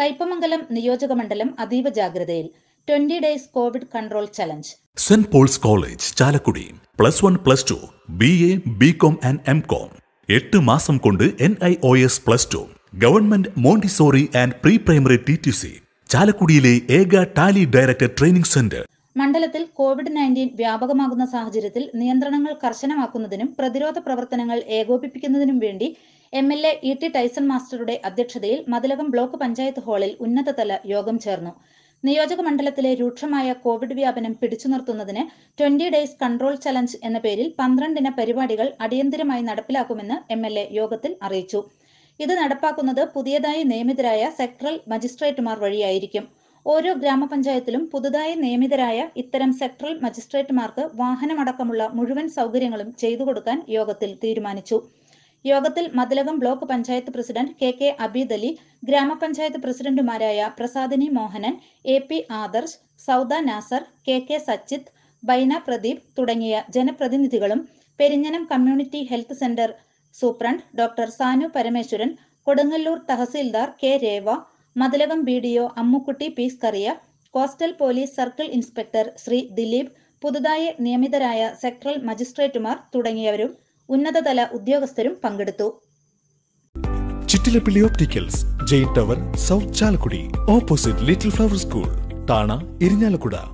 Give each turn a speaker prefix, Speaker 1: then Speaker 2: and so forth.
Speaker 1: കയ്പമംഗലം നിയോജക മണ്ഡലം അതീവ ജാഗ്രതയിൽ twenty days covid control challenge
Speaker 2: saint Paul's college Chalakudy plus one plus two B A B com and M com എട്ട് മാസം കൊണ്ട് N I O S plus two government Montessori and pre primary T T C ചാലക്കുടിയിലെ ഏക tally director training centre
Speaker 1: മണ്ഡലത്തിൽ covid nineteen വ്യാപകമാകുന്ന സാഹചര്യത്തിൽ നിയന്ത്രണങ്ങൾ കർശനമാക്കുന്നതിനും പ്രതിരോധ പ്രവർത്തനങ്ങൾ ഏകോപിപ്പിക്കുന്നതിനും വേണ്ടി M L A E T Tyson മാസ്റ്ററുടെ അധ്യക്ഷതയിൽ മതിലകം ബ്ലോക്ക് പഞ്ചായത്ത് ഹാളിൽ ഉന്നതതല യോഗം ചേർന്നു നിയോജക മണ്ഡലത്തിലെ രൂക്ഷമായ കോവിഡ് വ്യാപനം പിടിച്ചു നിർത്തുന്നതിന് ട്വന്റി ഡേയ്സ് കൺട്രോൾ ചലഞ്ച് എന്ന പേരിൽ പന്ത്രണ്ടിന പരിപാടികൾ അടിയന്തിരമായി നടപ്പിലാക്കുമെന്ന് എം എൽ എ യോഗത്തിൽ അറിയിച്ചു ഇത് നടപ്പാക്കുന്നത് പുതിയതായി നിയമിതരായ സെക്ടറൽ മജിസ്ട്രേറ്റുമാർ വഴിയായിരിക്കും ഓരോ ഗ്രാമപഞ്ചായത്തിലും പുതുതായി നിയമിതരായ ഇത്തരം സെക്ടറൽ മജിസ്ട്രേറ്റുമാർക്ക് വാഹനമടക്കമുള്ള മുഴുവൻ സൗകര്യങ്ങളും ചെയ്തു കൊടുക്കാൻ യോഗത്തിൽ തീരുമാനിച്ചു യോഗത്തിൽ Mathilakam block panchayat president K K Abeed Ali ഗ്രാമപഞ്ചായത്ത് പ്രസിഡന്റുമാരായ Prasadini Mohanan A P Adarsh Sauda Nasar K K Sachith Baina Pradeep തുടങ്ങിയ ജനപ്രതിനിധികളും Perinjanam community health centre superintendent doctor Sanu Parameswaran Kodungallur tahsildar K Reva Mathilakam B D O Ammukutty P Scaria coastal police circle inspector Shri Dileep പുതുതായി നിയമിതരായ സെക്ടറൽ മജിസ്ട്രേറ്റുമാർ തുടങ്ങിയവരും ഉന്നതതല ഉദ്യോഗസ്ഥരും പങ്കെടുത്തു
Speaker 3: Chittilappilly opticals Jain tower south Chalakudy opposite little flower school താണ ഇരിഞ്ഞാലക്കുട